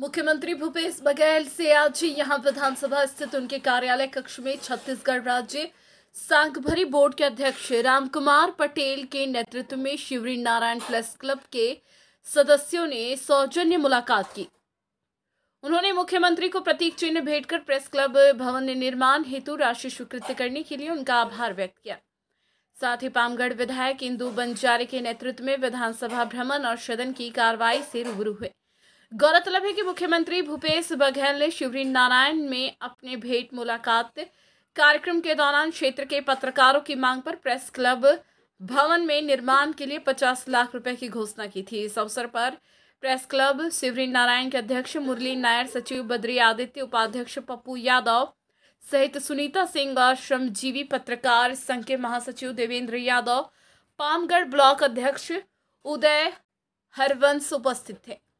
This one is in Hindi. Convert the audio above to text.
मुख्यमंत्री भूपेश बघेल से आज यहां विधानसभा स्थित उनके कार्यालय कक्ष में छत्तीसगढ़ राज्य सांगभरी बोर्ड के अध्यक्ष राम कुमार पटेल के नेतृत्व में शिवरी नारायण प्लस क्लब के सदस्यों ने सौजन्य मुलाकात की उन्होंने मुख्यमंत्री को प्रतीक चिन्ह भेंट कर प्रेस क्लब भवन निर्माण हेतु राशि स्वीकृत करने के लिए उनका आभार व्यक्त किया साथ ही पामगढ़ विधायक इंदू बंजारे के नेतृत्व में विधानसभा भ्रमण और सदन की कार्रवाई से रूबरू हुए गौरतलब है कि मुख्यमंत्री भूपेश बघेल ने शिवरी नारायण में अपने भेंट मुलाकात कार्यक्रम के दौरान क्षेत्र के पत्रकारों की मांग पर प्रेस क्लब भवन में निर्माण के लिए पचास लाख रुपए की घोषणा की थी इस अवसर पर प्रेस क्लब शिवरी नारायण के अध्यक्ष मुरली नायर सचिव बद्री आदित्य उपाध्यक्ष पप्पू यादव सहित सुनीता सिंह और श्रमजीवी पत्रकार संघ के महासचिव देवेंद्र यादव पामगढ़ ब्लॉक अध्यक्ष उदय हरवंश उपस्थित थे